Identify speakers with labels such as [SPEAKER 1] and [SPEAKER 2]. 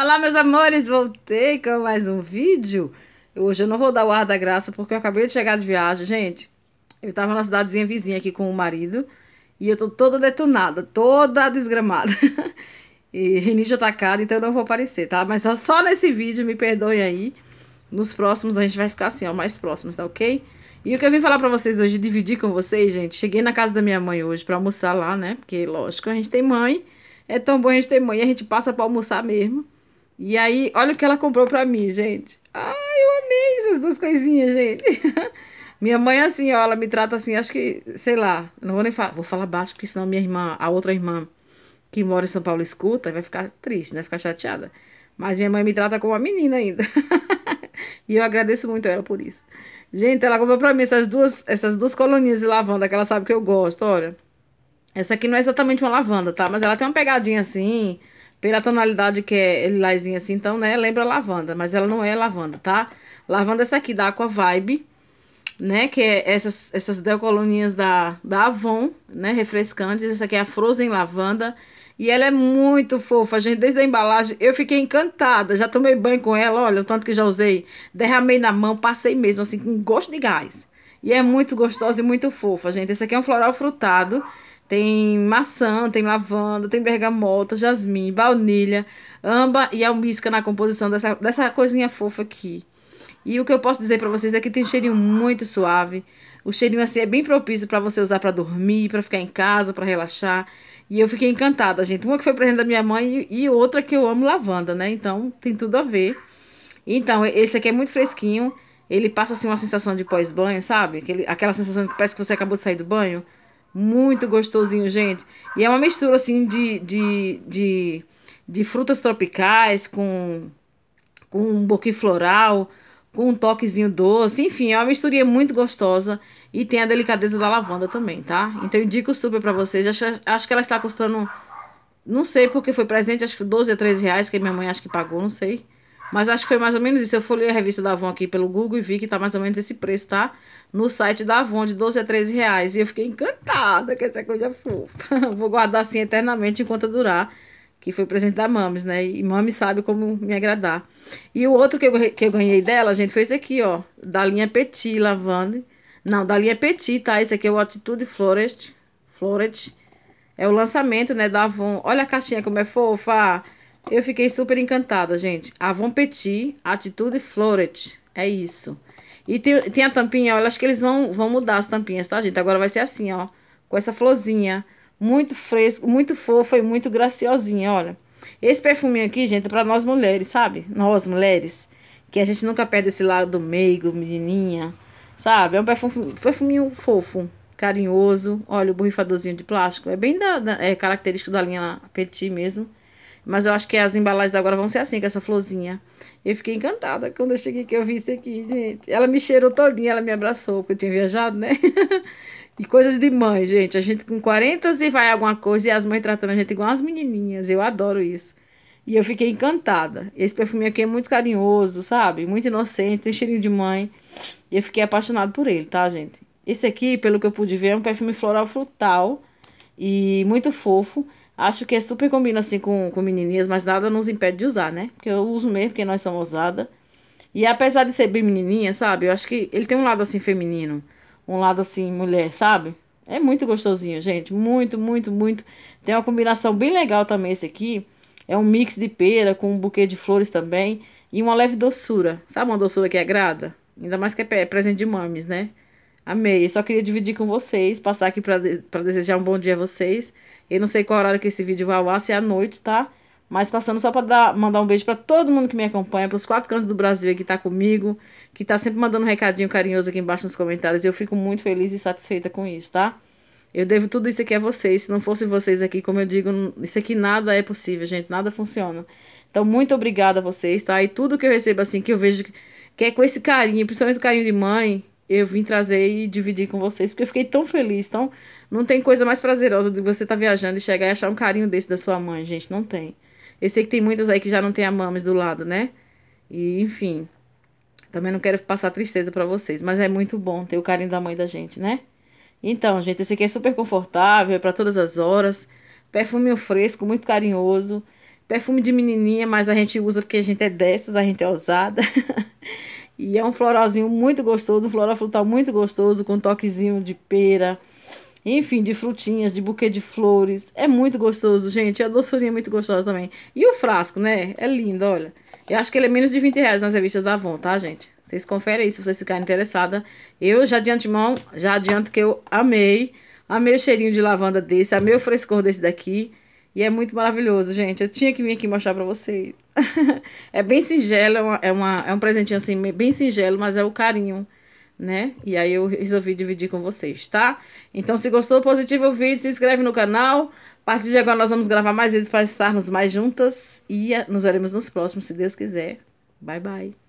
[SPEAKER 1] Olá, meus amores, voltei com mais um vídeo. Hoje eu não vou dar o ar da graça porque eu acabei de chegar de viagem, gente. Eu tava na cidadezinha vizinha aqui com o marido e eu tô toda detonada, toda desgramada. e rinite tá atacada, então eu não vou aparecer, tá? Mas só, só nesse vídeo, me perdoem aí. Nos próximos a gente vai ficar assim, ó, mais próximos, tá ok? E o que eu vim falar pra vocês hoje, dividir com vocês, gente. Cheguei na casa da minha mãe hoje pra almoçar lá, né? Porque, lógico, a gente tem mãe. É tão bom a gente ter mãe, a gente passa pra almoçar mesmo. E aí, olha o que ela comprou para mim, gente. Ah, eu amei essas duas coisinhas, gente. minha mãe, é assim, ó, ela me trata assim, acho que, sei lá, não vou nem falar, vou falar baixo, porque senão minha irmã, a outra irmã que mora em São Paulo escuta, vai ficar triste, né? Ficar chateada. Mas minha mãe me trata como uma menina ainda. e eu agradeço muito a ela por isso. Gente, ela comprou pra mim essas duas, essas duas colonias de lavanda que ela sabe que eu gosto, olha. Essa aqui não é exatamente uma lavanda, tá? Mas ela tem uma pegadinha assim, pela tonalidade que é lilazinha assim, então, né? Lembra lavanda, mas ela não é lavanda, tá? Lavanda é essa aqui, da Aqua Vibe, né? Que é essas, essas decolonias da, da Avon, né? Refrescantes. Essa aqui é a Frozen Lavanda. E ela é muito fofa, gente. Desde a embalagem, eu fiquei encantada. Já tomei banho com ela, olha, o tanto que já usei. Derramei na mão, passei mesmo, assim, com gosto de gás. E é muito gostosa e muito fofa, gente. Esse aqui é um floral frutado. Tem maçã, tem lavanda, tem bergamota, jasmim, baunilha, amba e almisca na composição dessa, dessa coisinha fofa aqui. E o que eu posso dizer para vocês é que tem um cheirinho muito suave. O cheirinho assim é bem propício para você usar para dormir, para ficar em casa, para relaxar. E eu fiquei encantada, gente. Uma que foi presente da minha mãe e outra que eu amo lavanda, né? Então tem tudo a ver. Então, esse aqui é muito fresquinho. Ele passa assim uma sensação de pós-banho, sabe? Aquele, aquela sensação que parece que você acabou de sair do banho. Muito gostosinho, gente. E é uma mistura, assim, de, de, de, de frutas tropicais com, com um boquinho floral, com um toquezinho doce. Enfim, é uma misturinha muito gostosa. E tem a delicadeza da lavanda também, tá? Então eu indico super pra vocês. Acho, acho que ela está custando... Não sei porque foi presente, acho que 12 a 13 reais, que minha mãe acho que pagou, não sei. Mas acho que foi mais ou menos isso. Eu folhei a revista da Avon aqui pelo Google e vi que tá mais ou menos esse preço, tá? No site da Avon, de 12 a 13 reais. E eu fiquei encantada com essa coisa fofa. Vou guardar assim eternamente enquanto durar. Que foi presente da Mames, né? E Mames sabe como me agradar. E o outro que eu, que eu ganhei dela, gente, foi esse aqui, ó. Da linha Petit Lavande. Não, da linha Petit, tá? Esse aqui é o Attitude Florest. Florest. É o lançamento, né, da Avon. Olha a caixinha como é fofa. Eu fiquei super encantada, gente. Avon Petit, Atitude Floret. É isso. E tem, tem a tampinha, olha, acho que eles vão, vão mudar as tampinhas, tá, gente? Agora vai ser assim, ó. Com essa florzinha. Muito fresco, muito fofa e muito graciosinha, olha. Esse perfuminho aqui, gente, é pra nós mulheres, sabe? Nós mulheres. Que a gente nunca perde esse lado do meigo, menininha. Sabe? É um perfuminho fofo, carinhoso. Olha o borrifadorzinho de plástico. É bem da, da é característico da linha Petit mesmo. Mas eu acho que as embalagens agora vão ser assim, com essa florzinha. Eu fiquei encantada quando eu cheguei que eu vi isso aqui, gente. Ela me cheirou todinha, ela me abraçou, porque eu tinha viajado, né? e coisas de mãe, gente. A gente com 40 se vai alguma coisa e as mães tratando a gente igual as menininhas. Eu adoro isso. E eu fiquei encantada. Esse perfume aqui é muito carinhoso, sabe? Muito inocente, tem cheirinho de mãe. E eu fiquei apaixonada por ele, tá, gente? Esse aqui, pelo que eu pude ver, é um perfume floral frutal e muito fofo. Acho que é super combina assim com, com menininhas, mas nada nos impede de usar, né? Porque eu uso mesmo, porque nós somos ousadas. E apesar de ser bem menininha, sabe? Eu acho que ele tem um lado assim feminino, um lado assim mulher, sabe? É muito gostosinho, gente. Muito, muito, muito. Tem uma combinação bem legal também esse aqui. É um mix de pera com um buquê de flores também. E uma leve doçura. Sabe uma doçura que agrada? Ainda mais que é, é presente de mames, né? Amei. Eu só queria dividir com vocês. Passar aqui para desejar um bom dia a vocês. Eu não sei qual horário que esse vídeo vai ao ar, se é à noite, tá? Mas passando só para mandar um beijo para todo mundo que me acompanha, para os quatro cantos do Brasil que tá comigo, que tá sempre mandando um recadinho carinhoso aqui embaixo nos comentários. Eu fico muito feliz e satisfeita com isso, tá? Eu devo tudo isso aqui a vocês. Se não fosse vocês aqui, como eu digo, isso aqui nada é possível, gente. Nada funciona. Então, muito obrigada a vocês, tá? E tudo que eu recebo, assim, que eu vejo que é com esse carinho, principalmente o carinho de mãe, eu vim trazer e dividir com vocês, porque eu fiquei tão feliz, tão não tem coisa mais prazerosa de você estar tá viajando e chegar e achar um carinho desse da sua mãe, gente. Não tem. Eu sei que tem muitas aí que já não tem a mamas do lado, né? E, enfim. Também não quero passar tristeza para vocês, mas é muito bom ter o carinho da mãe da gente, né? Então, gente, esse aqui é super confortável, é para todas as horas. Perfume fresco, muito carinhoso. Perfume de menininha, mas a gente usa porque a gente é dessas, a gente é ousada. e é um floralzinho muito gostoso, um floral frutal muito gostoso, com um toquezinho de pera, enfim, de frutinhas, de buquê de flores. É muito gostoso, gente. A doçurinha é muito gostosa também. E o frasco, né? É lindo, olha. Eu acho que ele é menos de 20 reais nas revistas da Avon, tá, gente? Vocês conferem aí se vocês ficarem interessadas. Eu já de antemão, já adianto que eu amei. Amei o cheirinho de lavanda desse, amei o frescor desse daqui. E é muito maravilhoso, gente. Eu tinha que vir aqui mostrar pra vocês. é bem singelo, é, uma, é, uma, é um presentinho assim, bem singelo, mas é o carinho né? E aí eu resolvi dividir com vocês, tá? Então, se gostou, positivo o vídeo, se inscreve no canal. A partir de agora nós vamos gravar mais vídeos para estarmos mais juntas. E nos veremos nos próximos, se Deus quiser. Bye, bye.